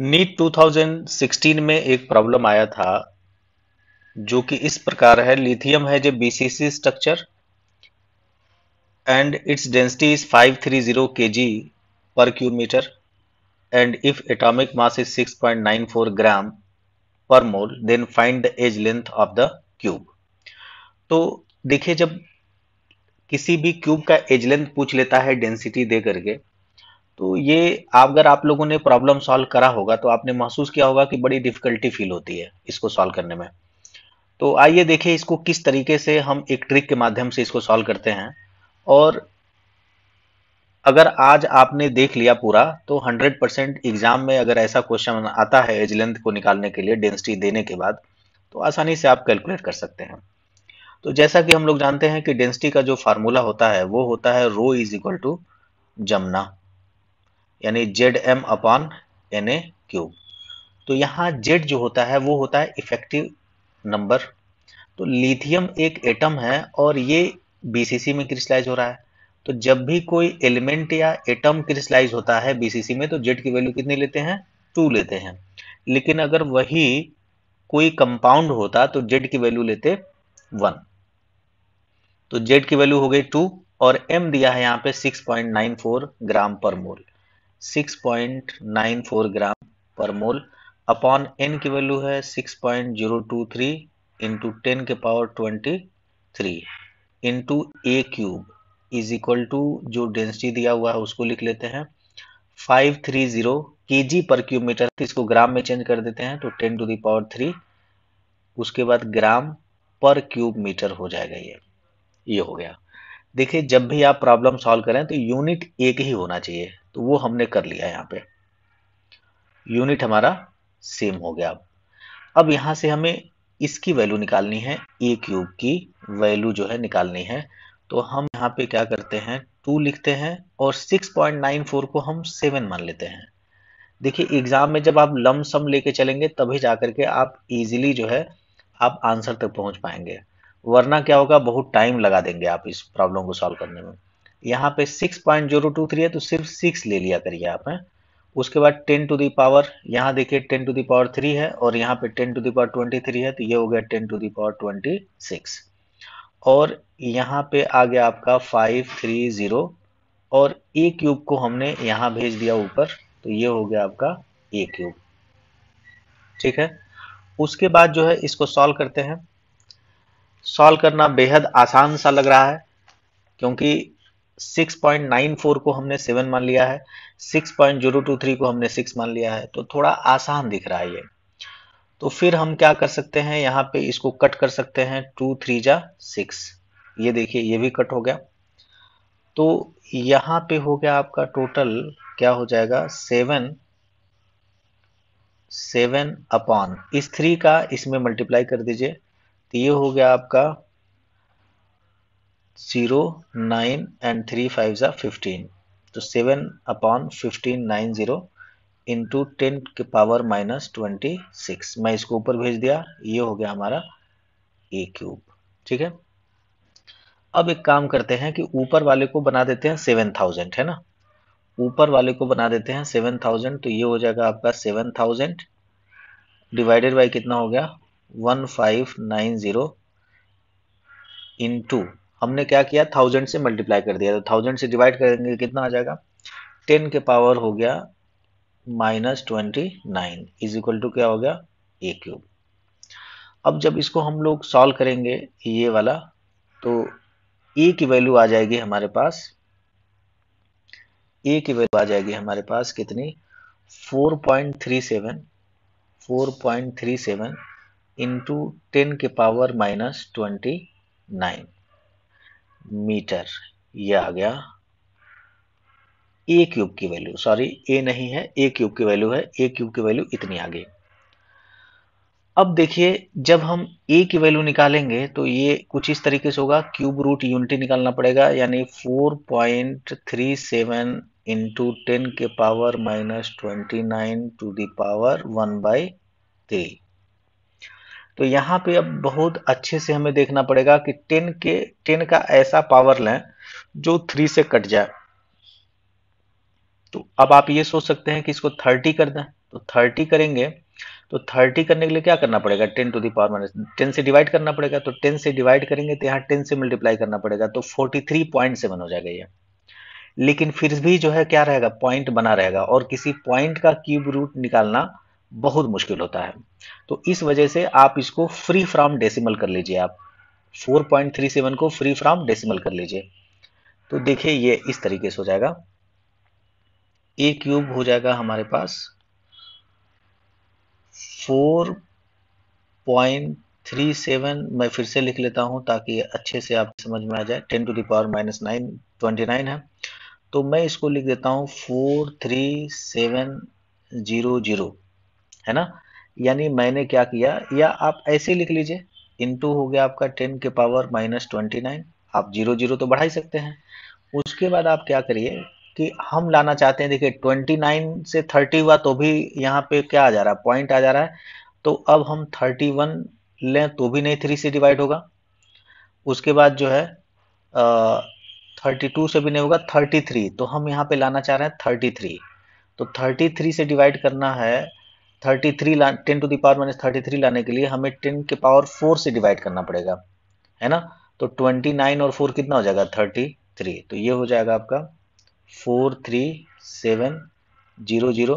NEET 2016 में एक problem आया था जो कि इस प्रकार है लिथियम है जो BCC structure and its density is 530 kg per cubic meter and if atomic mass is 6.94 gram per mole then find the edge length of the cube तो देखिए जब किसी भी क्यूब का एज लेंथ पूछ लेता है डेंसिटी दे करके तो ये अगर आप लोगों ने प्रॉब्लम सॉल्व करा होगा तो आपने महसूस किया होगा कि बड़ी डिफिकल्टी फील होती है इसको सॉल्व करने में तो आइए देखें इसको किस तरीके से हम एक ट्रिक के माध्यम से इसको सॉल्व करते हैं और अगर आज आपने देख लिया पूरा तो 100 परसेंट एग्जाम में अगर ऐसा क्वेश्चन आता है एज लेंथ को निकालने के लिए डेंसिटी देने के बाद तो आसानी से आप कैलकुलेट कर सकते हैं तो जैसा कि हम लोग जानते हैं कि डेंसिटी का जो फार्मूला होता है वो होता है रो इज इक्वल टू जमना यानी Z M upon N A cube तो यहाँ जेड जो होता है वो होता है इफेक्टिव नंबर तो लिथियम एक एटम है और ये बीसीसी में क्रिस्टलाइज हो रहा है तो जब भी कोई एलिमेंट या एटम क्रिस्टलाइज होता है बीसीसी में तो जेड की वैल्यू कितनी लेते हैं टू लेते हैं लेकिन अगर वही कोई कंपाउंड होता तो जेड की वैल्यू लेते वन तो जेड की वैल्यू हो गई टू और एम दिया है यहाँ पे फोर ग्राम पर मोल 6.94 gram per mole upon N की वैल्यू है 6.023 point zero two three into ten के power twenty three into A cube is equal to जो डेंसिटी दिया हुआ है उसको लिख लेते हैं 530 जी पर क्यूब मीटर इसको ग्राम में चेंज कर देते हैं तो 10 टू दावर थ्री उसके बाद ग्राम पर क्यूब मीटर हो जाएगा ये ये हो गया देखिए जब भी आप प्रॉब्लम सॉल्व करें तो यूनिट एक ही होना चाहिए तो वो हमने कर लिया यहाँ पे यूनिट हमारा सेम हो गया अब अब यहाँ से हमें इसकी वैल्यू निकालनी है ए क्यूब की वैल्यू जो है निकालनी है तो हम यहाँ पे क्या करते हैं टू लिखते हैं और 6.94 को हम सेवन मान लेते हैं देखिए एग्जाम में जब आप लम सम लेके चलेंगे तभी जा करके आप इजीली जो है आप आंसर तक पहुंच पाएंगे वरना क्या होगा बहुत टाइम लगा देंगे आप इस प्रॉब्लम को सॉल्व करने में यहाँ पे six point zero two three है तो सिर्फ सिक्स ले लिया करिए आप हैं उसके बाद टेन टू पावर यहाँ देखिए टेन टू दावर थ्री है और यहाँ पे ten to power twenty three है तो ये हो गया ten to the power twenty six और यहाँ पे आ गया आपका फाइव थ्री जीरो और ए क्यूब को हमने यहाँ भेज दिया ऊपर तो ये हो गया आपका ए क्यूब ठीक है उसके बाद जो है इसको सॉल्व करते हैं सॉल्व करना बेहद आसान सा लग रहा है क्योंकि 6.94 को हमने 7 मान लिया है 6.023 को हमने 6 मान लिया है तो थोड़ा आसान दिख रहा है ये तो फिर हम क्या कर सकते हैं यहाँ पे इसको कट कर सकते हैं टू थ्री जा सिक्स ये देखिए ये भी कट हो गया तो यहाँ पे हो गया आपका टोटल क्या हो जाएगा सेवन सेवन अपॉन इस थ्री का इसमें मल्टीप्लाई कर दीजिए तो ये हो गया आपका zero nine and three five ज़ा फिफ्टीन तो seven upon fifteen nine zero into ten के पावर माइनस ट्वेंटी सिक्स मैं इसको ऊपर भेज दिया ये हो गया हमारा ए क्यूब ठीक है अब एक काम करते हैं कि ऊपर वाले को बना देते हैं सेवन थाउजेंड है ना ऊपर वाले को बना देते हैं सेवन थाउजेंड तो ये हो जाएगा आपका सेवन थाउजेंड डिवाइडेड बाई कितना हो गया one five nine zero into हमने क्या किया थाउजेंड से मल्टीप्लाई कर दिया तो थाउजेंड से डिवाइड करेंगे कितना आ जाएगा टेन के पावर हो गया minus twenty nine is equal to क्या हो गया ए क्यूब अब जब इसको हम लोग सॉल्व करेंगे ये वाला तो ए की वैल्यू आ जाएगी हमारे पास ए की वैल्यू आ जाएगी हमारे पास कितनी 4.37 4.37 इंटू टेन के power minus twenty nine meter ये आ गया ए क्यूब की वैल्यू सॉरी ए नहीं है ए क्यूब की वैल्यू है ए क्यूब की वैल्यू इतनी आ गई अब देखिए जब हम ए की वैल्यू निकालेंगे तो ये कुछ इस तरीके से होगा क्यूब रूट यूनिटी निकालना पड़ेगा यानी 4.37 point three seven into ten के power minus twenty nine to the power one by three तो यहाँ पे अब बहुत अच्छे से हमें देखना पड़ेगा कि टेन के टेन का ऐसा पावर लें जो थ्री से कट जाए तो अब आप ये सोच सकते हैं कि इसको थर्टी कर दें तो थर्टी करेंगे तो थर्टी करने के लिए क्या करना पड़ेगा ten to the power minus ten से डिवाइड करना पड़ेगा तो टेन से डिवाइड करेंगे तो यहाँ टेन से मल्टीप्लाई करना पड़ेगा तो फोर्टी थ्री पॉइंट सेवन हो जाएगा ये लेकिन फिर भी जो है क्या रहेगा पॉइंट बना रहेगा और किसी पॉइंट का क्यूब रूट निकालना बहुत मुश्किल होता है तो इस वजह से आप इसको फ्री फ्रॉम डेसिमल कर लीजिए आप 4.37 को फ्री फ्रॉम डेसिमल कर लीजिए तो देखिए ये इस तरीके से हो जाएगा ए क्यूब हो जाएगा हमारे पास 4.37 मैं फिर से लिख लेता हूं ताकि अच्छे से आप समझ में आ जाए 10 to the power minus nine twenty है तो मैं इसको लिख देता हूं four three seven zero zero है ना यानी मैंने क्या किया या आप ऐसे लिख लीजिए इनटू हो गया आपका टेन के पावर माइनस ट्वेंटी नाइन आप जीरो जीरो तो बढ़ा ही सकते हैं उसके बाद आप क्या करिए कि हम लाना चाहते हैं देखिए ट्वेंटी नाइन से थर्टी हुआ तो भी यहाँ पे क्या आ जा रहा है पॉइंट आ जा रहा है तो अब हम थर्टी वन लें तो भी नहीं थ्री से डिवाइड होगा उसके बाद जो है थर्टी टू से भी नहीं होगा थर्टी थ्री तो हम यहाँ पे लाना चाह रहे हैं थर्टी थ्री तो थर्टी थ्री से डिवाइड करना है थर्टी थ्री ला ten to the power minus thirty three लाने के लिए हमें टेन के पावर फोर से डिवाइड करना पड़ेगा है ना तो ट्वेंटी नाइन और फोर कितना हो जाएगा थर्टी थ्री तो ये हो जाएगा आपका four three seven zero zero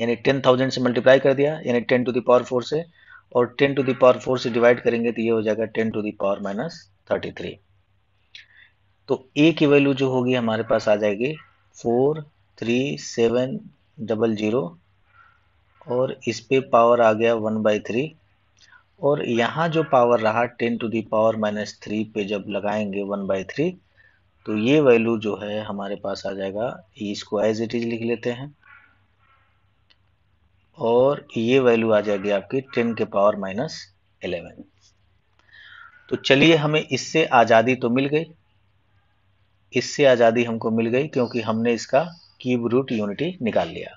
यानी टेन थाउजेंड से मल्टीप्लाई कर दिया यानी टेन टू दावर फोर से और टेन टू दावर फोर से डिवाइड करेंगे तो ये हो जाएगा ten to the power minus thirty three तो ए की वैल्यू जो होगी हमारे पास आ जाएगी four three seven double zero और इस पे पावर आ गया वन बाई थ्री और यहाँ जो पावर रहा ten to the power minus three पे जब लगाएंगे वन बाई थ्री तो ये वैल्यू जो है हमारे पास आ जाएगा इसको एज इट इज लिख लेते हैं और ये वैल्यू आ जाएगी आपकी टेन के पावर माइनस एलेवन तो चलिए हमें इससे आज़ादी तो मिल गई इससे आज़ादी हमको मिल गई क्योंकि हमने इसका कीब रूट यूनिटी निकाल लिया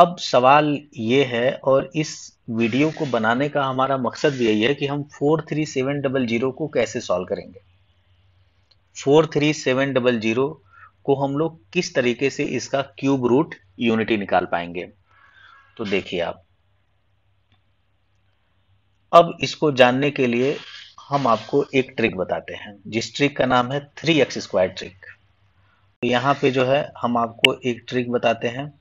अब सवाल ये है और इस वीडियो को बनाने का हमारा मकसद भी यही है कि हम four three seven double zero को कैसे सॉल्व करेंगे four three seven double zero को हम लोग किस तरीके से इसका क्यूब रूट यूनिटी निकाल पाएंगे तो देखिए आप अब इसको जानने के लिए हम आपको एक ट्रिक बताते हैं जिस ट्रिक का नाम है थ्री एक्स स्क्वायर ट्रिक तो यहां पे जो है हम आपको एक ट्रिक बताते हैं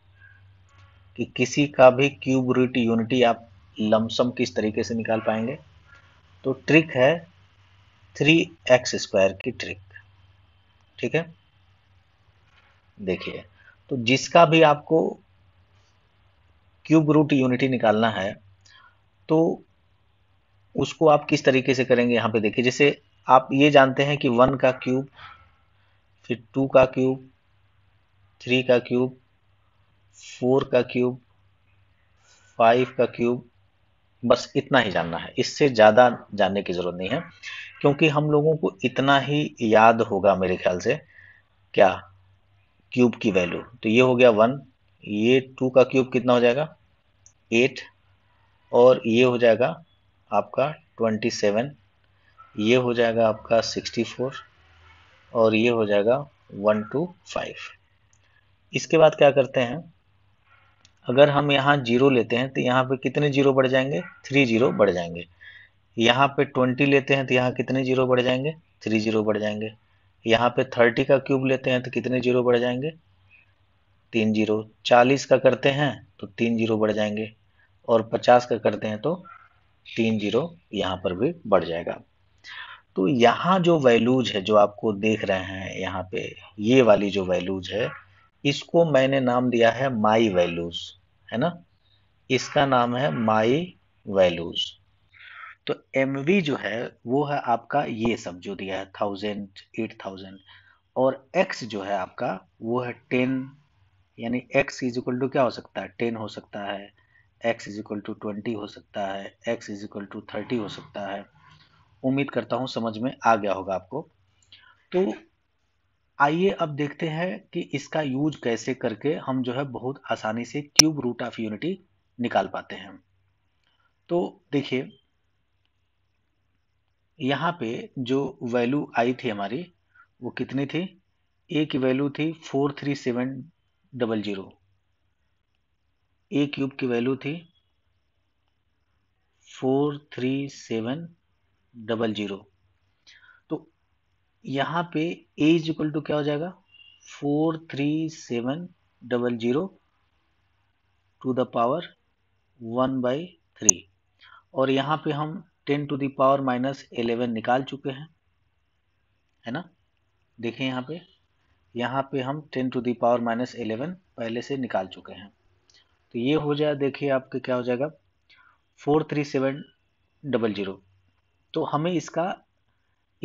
कि किसी का भी क्यूब रूट यूनिटी आप लमसम किस तरीके से निकाल पाएंगे तो ट्रिक है थ्री एक्स स्क्वायर की ट्रिक ठीक है देखिए तो जिसका भी आपको क्यूब रूट यूनिटी निकालना है तो उसको आप किस तरीके से करेंगे यहां पे देखिए जैसे आप ये जानते हैं कि वन का क्यूब फिर टू का क्यूब थ्री का क्यूब फोर का क्यूब फाइव का क्यूब बस इतना ही जानना है इससे ज़्यादा जानने की ज़रूरत नहीं है क्योंकि हम लोगों को इतना ही याद होगा मेरे ख्याल से क्या क्यूब की वैल्यू तो ये हो गया वन ये टू का क्यूब कितना हो जाएगा एट और ये हो जाएगा आपका ट्वेंटी सेवन ये हो जाएगा आपका सिक्सटी फोर और ये हो जाएगा वन टू फाइव इसके बाद क्या करते हैं अगर हम यहाँ जीरो लेते हैं तो यहाँ पे कितने जीरो बढ़ जाएंगे थ्री जीरो बढ़ जाएंगे यहाँ पे ट्वेंटी लेते हैं तो यहाँ कितने जीरो बढ़ जाएंगे थ्री जीरो बढ़ जाएंगे यहाँ पे थर्टी का क्यूब लेते हैं तो कितने जीरो बढ़ जाएंगे तीन जीरो चालीस का करते हैं तो तीन जीरो बढ़ जाएंगे और पचास का करते हैं तो तीन जीरो यहाँ पर भी बढ़ जाएगा तो यहाँ जो वैल्यूज है जो आपको देख रहे हैं यहाँ पे ये वाली जो वैल्यूज है इसको मैंने नाम दिया है माई वैल्यूज है ना इसका नाम है माई वैल्यूज तो एम जो है वो है आपका ये सब जो दिया है थाउजेंड एट थाउजेंड और एक्स जो है आपका वो है टेन यानी एक्स इज इक्वल टू क्या हो सकता है टेन हो सकता है X is equal to twenty हो सकता है X is equal to thirty हो सकता है उम्मीद करता हूँ समझ में आ गया होगा आपको तो आइए अब देखते हैं कि इसका यूज कैसे करके हम जो है बहुत आसानी से क्यूब रूट ऑफ यूनिटी निकाल पाते हैं तो देखिए यहाँ पे जो वैल्यू आई थी हमारी वो कितनी थी ए की वैल्यू थी four three seven double zero A cube की वैल्यू थी four three seven double zero यहाँ पे ए इज इक्वल टू क्या हो जाएगा four three seven double zero to the power one by three और यहाँ पे हम ten to the power minus eleven निकाल चुके हैं है ना देखें यहाँ पे यहाँ पे हम ten to the power minus eleven पहले से निकाल चुके हैं तो ये हो जाए देखिए आपके क्या हो जाएगा four three seven double zero तो हमें इसका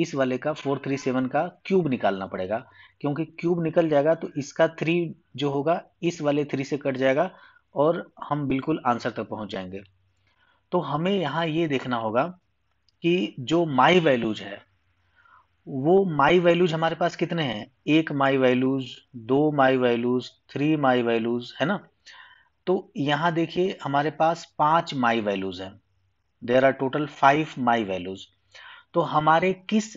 इस वाले का फोर थ्री सेवन का क्यूब निकालना पड़ेगा क्योंकि क्यूब निकल जाएगा तो इसका थ्री जो होगा इस वाले थ्री से कट जाएगा और हम बिल्कुल आंसर तक पहुंच जाएंगे तो हमें यहाँ ये देखना होगा कि जो माई वैल्यूज है वो माई वैल्यूज हमारे पास कितने हैं एक माई वैल्यूज दो my values three my values है ना तो यहाँ देखिए हमारे पास पांच माई वैल्यूज हैं there are total five my values तो हमारे किस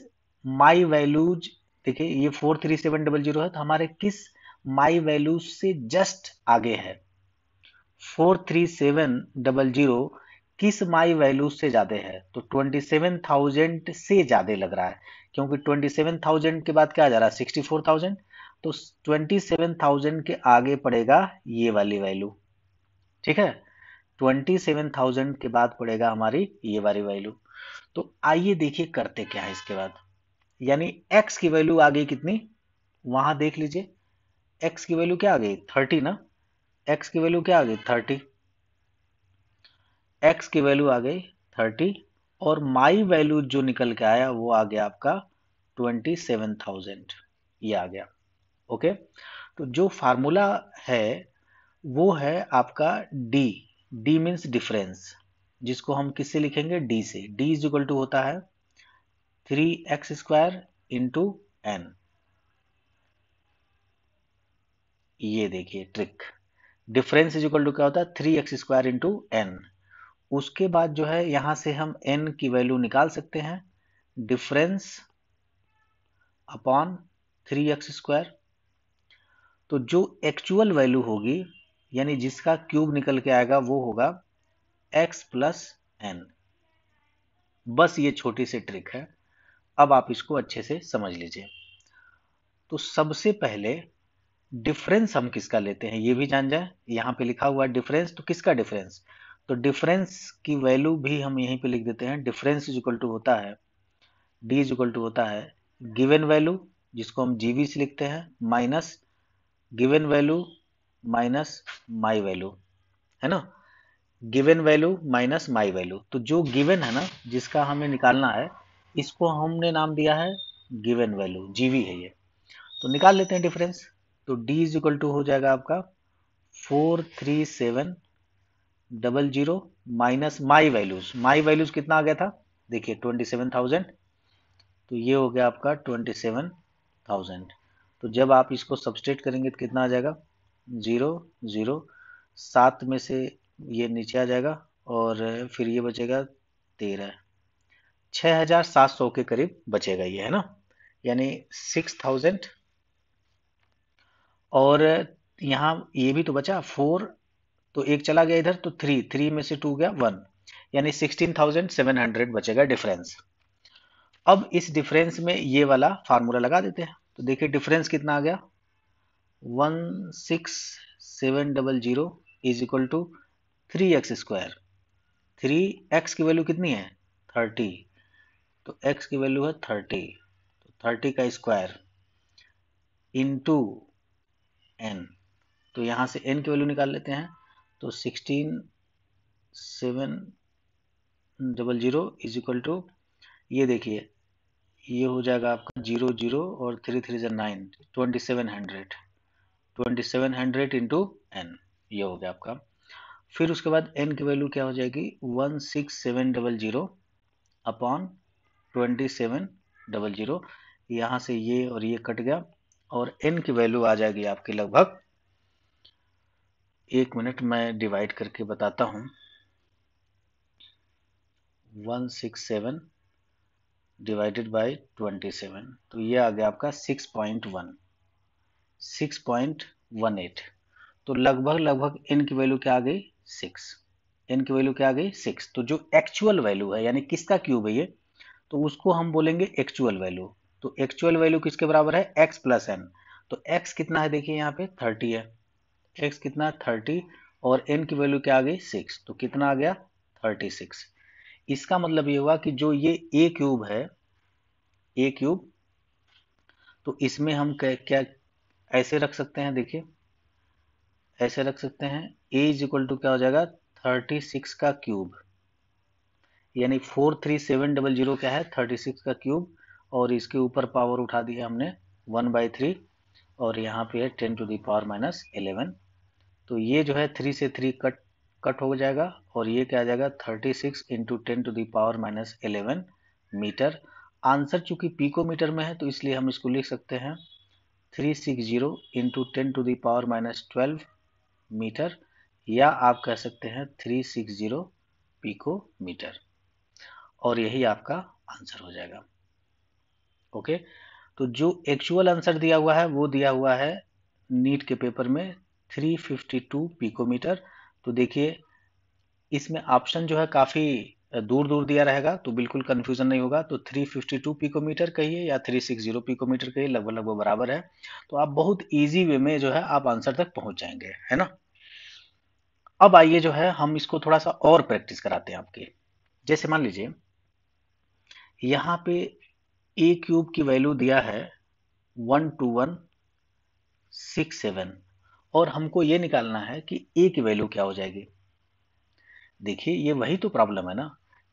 माई वैल्यूज देखिए ये four three seven double zero है तो हमारे किस माई वैल्यूज से जस्ट आगे है four three seven double zero किस माई वैल्यूज से ज़्यादा है तो ट्वेंटी सेवन थाउजेंड से ज़्यादा लग रहा है क्योंकि ट्वेंटी सेवन थाउजेंड के बाद क्या आ जा रहा है सिक्सटी फोर थाउजेंड तो ट्वेंटी सेवन थाउजेंड के आगे पड़ेगा ये वाली वैल्यू ठीक है ट्वेंटी सेवन थाउजेंड के बाद पड़ेगा हमारी ये वाली वैल्यू तो आइए देखिए करते क्या है इसके बाद यानी x की वैल्यू आ गई कितनी वहां देख लीजिए x की वैल्यू क्या आ गई थर्टी ना x की वैल्यू क्या आ गई थर्टी x की वैल्यू आ गई थर्टी और माई वैल्यू जो निकल के आया वो आ गया आपका ट्वेंटी सेवन थाउजेंड ये आ गया ओके तो जो फार्मूला है वो है आपका डी डी मीन्स डिफरेंस जिसको हम किससे लिखेंगे डी से डी इज इक्वल टू होता है three x square into N ये देखिए trick difference is equal to क्या होता है three x square into N उसके बाद जो है यहां से हम एन की वैल्यू निकाल सकते हैं difference upon three x square तो जो एक्चुअल वैल्यू होगी यानी जिसका क्यूब निकल के आएगा वो होगा एक्स प्लस एन बस ये छोटी सी ट्रिक है अब आप इसको अच्छे से समझ लीजिए तो सबसे पहले डिफरेंस हम किसका लेते हैं ये भी जान जाए यहां पे लिखा हुआ डिफरेंस तो किसका डिफरेंस तो डिफरेंस की वैल्यू भी हम यहीं पे लिख देते हैं डिफरेंस इज इक्वल टू होता है डी इज इक्वल टू होता है गिवन वैल्यू जिसको हम जीवी से लिखते हैं minus given value minus my value है ना given value minus my value तो जो गिवन है ना जिसका हमें निकालना है इसको हमने नाम दिया है गिवन वैल्यू जीवी है ये तो निकाल लेते हैं डिफरेंस तो डी इज इक्वल टू हो जाएगा आपका four three seven double zero minus my values my values कितना आ गया था देखिए ट्वेंटी सेवन थाउजेंड तो ये हो गया आपका ट्वेंटी सेवन थाउजेंड तो जब आप इसको सब्सटेट करेंगे तो कितना आ जाएगा जीरो जीरो सात में से ये नीचे आ जाएगा और फिर ये बचेगा तेरह छः हजार सात सौ के करीब बचेगा ये है ना यानी सिक्स थाउजेंड और यहाँ ये भी तो बचा फोर तो एक चला गया इधर तो थ्री थ्री में से टू गया वन यानी सिक्सटीन थाउजेंड सेवन हंड्रेड बचेगा डिफरेंस अब इस डिफरेंस में ये वाला फार्मूला लगा देते हैं तो देखिए डिफरेंस कितना आ गया one six seven double zero is equal to three x square three x की वैल्यू कितनी है थर्टी तो एक्स की वैल्यू है थर्टी तो थर्टी का स्क्वायर इंटू एन तो यहाँ से एन की वैल्यू निकाल लेते हैं तो sixteen seven double zero is equal to ये देखिए ये हो जाएगा आपका जीरो जीरो और थ्री थ्री जन nine twenty seven hundred twenty seven hundred into N ये हो गया आपका फिर उसके बाद एन की वैल्यू क्या हो जाएगी one six seven double zero upon twenty seven double zero यहाँ से ये और ये कट गया और एन की वैल्यू आ जाएगी आपकी लगभग एक मिनट मैं डिवाइड करके बताता हूँ one six seven divided by twenty seven तो ये आ गया आपका six point one six point one eight तो लगभग लगभग एन की वैल्यू क्या आ गई सिक्स एन की वैल्यू क्या आ गई सिक्स तो जो एक्चुअल वैल्यू है यानी किसका क्यूब है ये तो उसको हम बोलेंगे एक्चुअल वैल्यू तो एक्चुअल वैल्यू किसके बराबर है एक्स प्लस एन तो एक्स कितना है देखिए यहाँ पे थर्टी है एक्स कितना थर्टी और एन की वैल्यू क्या आ गई सिक्स तो कितना आ गया थर्टी सिक्स इसका मतलब ये हुआ कि जो ये ए क्यूब है ए क्यूब तो इसमें हम क्या, क्या ऐसे रख सकते हैं देखिए ऐसे रख सकते हैं ए इज इक्वल टू क्या हो जाएगा थर्टी सिक्स का क्यूब यानी four three seven double zero क्या है थर्टी सिक्स का क्यूब और इसके ऊपर पावर उठा दिया हमने वन बाई थ्री और यहाँ पे है ten to the power minus eleven तो ये जो है थ्री से थ्री कट कट हो जाएगा और ये क्या आ जाएगा thirty six into ten to power minus eleven meter answer चूंकि पीकोमीटर में है तो इसलिए हम इसको लिख सकते हैं three six zero into ten to power minus twelve meter या आप कह सकते हैं three six zero picometer और यही आपका आंसर हो जाएगा ओके तो जो एक्चुअल आंसर दिया हुआ है वो दिया हुआ है नीट के पेपर में 352 पीकोमीटर तो देखिए इसमें ऑप्शन जो है काफ़ी दूर दूर दिया रहेगा तो बिल्कुल कन्फ्यूजन नहीं होगा तो 352 पिकोमीटर कहिए या 360 पिकोमीटर कहिए लगभग लगभग बराबर है तो आप बहुत इजी वे में जो है आप आंसर तक पहुंच जाएंगे है ना अब आइए जो है हम इसको थोड़ा सा और प्रैक्टिस कराते हैं आपके जैसे मान लीजिए यहाँ पे ए क्यूब की वैल्यू दिया है one two one six seven और हमको ये निकालना है कि ए की वैल्यू क्या हो जाएगी देखिए ये वही तो प्रॉब्लम है ना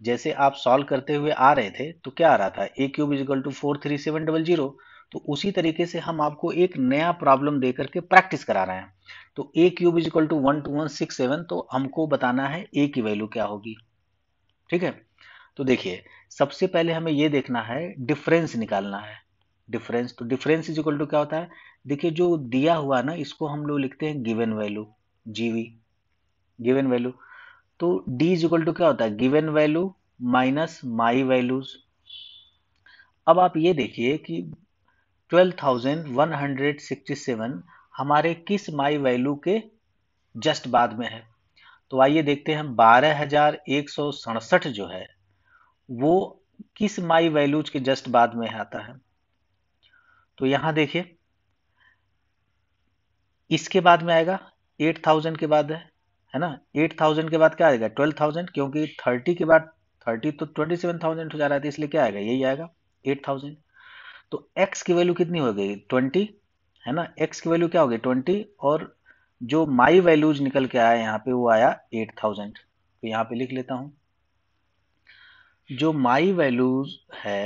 जैसे आप सॉल्व करते हुए आ रहे थे तो क्या आ रहा था A cube is equal to four three seven double zero तो उसी तरीके से हम आपको एक नया प्रॉब्लम दे करके प्रैक्टिस करा रहे हैं तो A cube is equal to one two one six seven तो हमको बताना है ए की वैल्यू क्या होगी ठीक है तो देखिए सबसे पहले हमें यह देखना है डिफरेंस निकालना है डिफरेंस तो डिफरेंस इज टू क्या होता है देखिए जो दिया हुआ ना इसको हम लोग लिखते हैं given value GV given value तो d इज इक्वल टू क्या होता है given value minus my values अब आप ये देखिए कि 12,167 हमारे किस माई वैल्यू के जस्ट बाद में है तो आइए देखते हैं बारह जो है वो किस माई वैल्यूज के जस्ट बाद में आता है तो यहां देखिए इसके बाद में आएगा 8,000 के बाद है है ना एट थाउजेंड के बाद क्या आएगा ट्वेल्व थाउजेंड क्योंकि थर्टी के बाद थर्टी तो ट्वेंटी सेवन थाउजेंड हो जा रहा था इसलिए क्या आएगा यही आएगा एट थाउजेंड तो एक्स की वैल्यू कितनी हो गई ट्वेंटी है ना एक्स की वैल्यू क्या हो गई ट्वेंटी और जो माई वैल्यूज निकल के आया यहाँ पे वो आया एट थाउजेंड तो यहाँ पे लिख लेता हूँ जो माई वैल्यूज है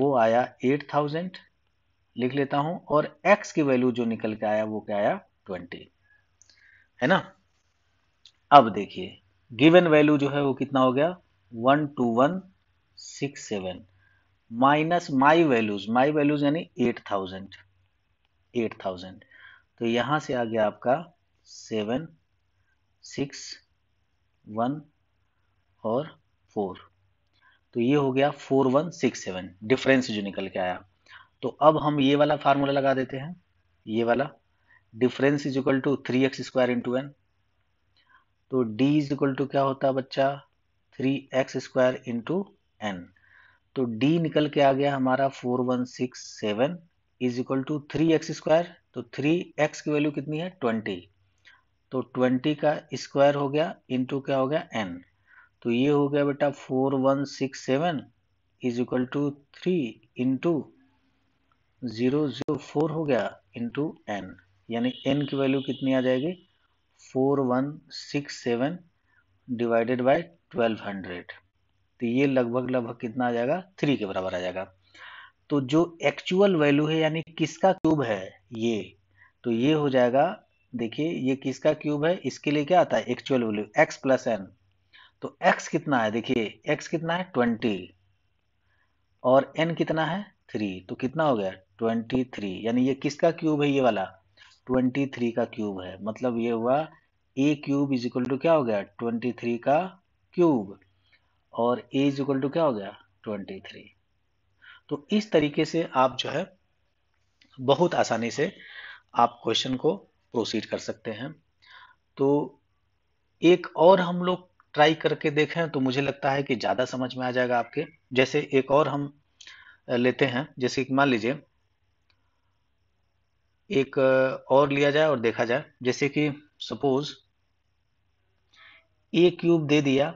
वो आया एट थाउजेंड लिख लेता हूँ और एक्स की वैल्यू जो निकल के आया वो क्या आया ट्वेंटी है ना अब देखिए गिवन वैल्यू जो है वो कितना हो गया one two one six seven minus my values my values यानी एट थाउजेंड एट थाउजेंड तो यहां से आ गया आपका सेवन सिक्स वन और फोर तो ये हो गया four one six seven difference जो निकल के आया तो अब हम ये वाला फार्मूला लगा देते हैं ये वाला difference is equal to three x square into n तो d इज इक्वल टू क्या होता है बच्चा three x square into n तो d निकल के आ गया हमारा four one six seven is equal to three x square तो थ्री एक्स की वैल्यू कितनी है ट्वेंटी तो ट्वेंटी का स्क्वायर हो गया इंटू क्या हो गया एन तो ये हो गया बेटा four one six seven is equal to three into zero zero four हो गया इंटू एन यानी एन की वैल्यू कितनी आ जाएगी four one six seven divided by twelve hundred तो ये लगभग लगभग कितना आ जाएगा थ्री के बराबर आ जाएगा तो जो एक्चुअल वैल्यू है यानी किसका क्यूब है ये तो ये हो जाएगा देखिए ये किसका क्यूब है इसके लिए क्या आता है actual value x plus N तो एक्स कितना है देखिए एक्स कितना है ट्वेंटी और एन कितना है थ्री तो कितना हो गया ट्वेंटी थ्री यानी ये किसका क्यूब है ये वाला ट्वेंटी थ्री का क्यूब है मतलब ये हुआ a cube is equal to क्या हो गया ट्वेंटी थ्री का क्यूब और ए इज इक्वल टू क्या हो गया ट्वेंटी थ्री तो इस तरीके से आप जो है बहुत आसानी से आप क्वेश्चन को प्रोसीड कर सकते हैं तो एक और हम लोग ट्राई करके देखें तो मुझे लगता है कि ज़्यादा समझ में आ जाएगा आपके जैसे एक और हम लेते हैं जैसे मान लीजिए एक और लिया जाए और देखा जाए जैसे कि सपोज ए क्यूब दे दिया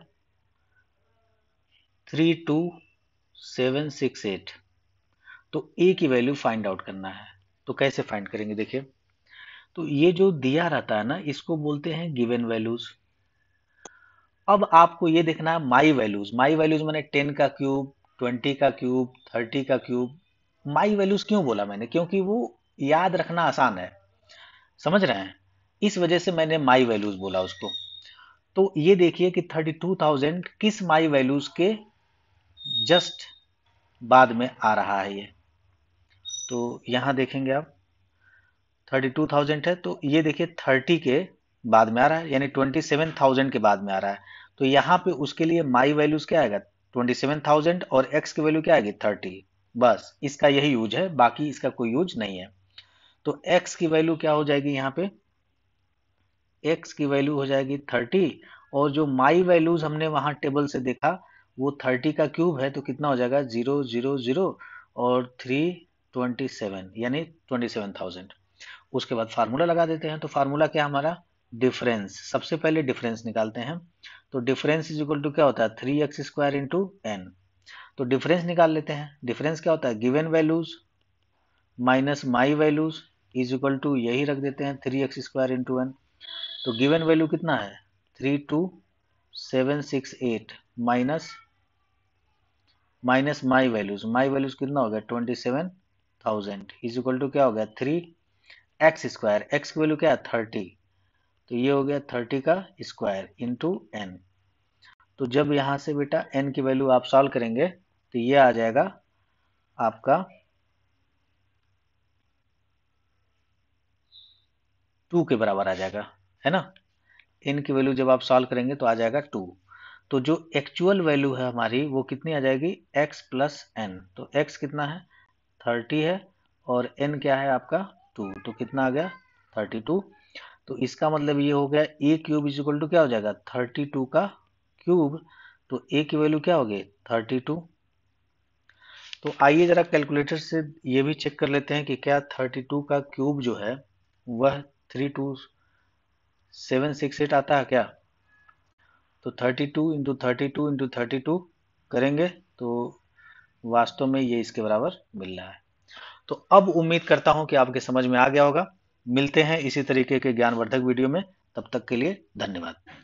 three two seven six eight तो ए की वैल्यू फाइंड आउट करना है तो कैसे फाइंड करेंगे देखिए तो ये जो दिया रहता है ना इसको बोलते हैं गिवन वैल्यूज अब आपको ये देखना है माई वैल्यूज माई वैल्यूज मैंने टेन का क्यूब ट्वेंटी का क्यूब थर्टी का क्यूब माई वैल्यूज क्यों बोला मैंने क्योंकि वो याद रखना आसान है समझ रहे हैं इस वजह से मैंने माई वैल्यूज बोला उसको तो ये देखिए कि 32,000 किस माई वैल्यूज के जस्ट बाद में आ रहा है ये तो यहां देखेंगे आप 32,000 है तो ये देखिए 30 के बाद में आ रहा है यानी 27,000 के बाद में आ रहा है तो यहां पे उसके लिए माई वैल्यूज क्या आएगा 27,000 और एक्स की वैल्यू क्या आएगी 30 बस इसका यही यूज है बाकी इसका कोई यूज नहीं है तो x की वैल्यू क्या हो जाएगी यहाँ पे x की वैल्यू हो जाएगी 30 और जो माई वैल्यूज हमने वहां टेबल से देखा वो 30 का क्यूब है तो कितना हो जाएगा जीरो जीरो जीरो और थ्री ट्वेंटी सेवन यानी ट्वेंटी सेवन थाउजेंड उसके बाद फार्मूला लगा देते हैं तो फार्मूला क्या हमारा डिफरेंस सबसे पहले डिफरेंस निकालते हैं तो डिफरेंस इज इक्वल टू क्या होता है three x square into n तो डिफरेंस निकाल लेते हैं डिफरेंस क्या होता है given values minus my values is equal to यही रख देते हैं three x square into one तो गिवन वैल्यू कितना है three two seven six eight minus minus my values my values कितना हो गया twenty seven thousand is equal to क्या हो गया थ्री एक्स स्क्वायर एक्स की वैल्यू क्या है थर्टी तो ये हो गया थर्टी का स्क्वायर इंटू एन तो जब यहाँ से बेटा एन की वैल्यू आप सॉल्व करेंगे तो ये आ जाएगा आपका टू के बराबर आ जाएगा है ना एन की वैल्यू जब आप सॉल्व करेंगे तो आ जाएगा टू तो जो एक्चुअल वैल्यू है हमारी वो कितनी आ जाएगी एक्स प्लस एन तो एक्स कितना है थर्टी है और एन क्या है आपका टू तो कितना आ गया थर्टी टू तो इसका मतलब ये हो गया ए क्यूब इज इक्वल टू क्या हो जाएगा थर्टी टू का क्यूब तो ए की वैल्यू क्या होगी थर्टी टू तो आइए जरा कैलकुलेटर से ये भी चेक कर लेते हैं कि क्या थर्टी टू का क्यूब जो है वह three two seven six eight आता है क्या तो thirty two into thirty two into thirty two करेंगे तो वास्तव में ये इसके बराबर मिल रहा है तो अब उम्मीद करता हूं कि आपके समझ में आ गया होगा मिलते हैं इसी तरीके के ज्ञानवर्धक वीडियो में तब तक के लिए धन्यवाद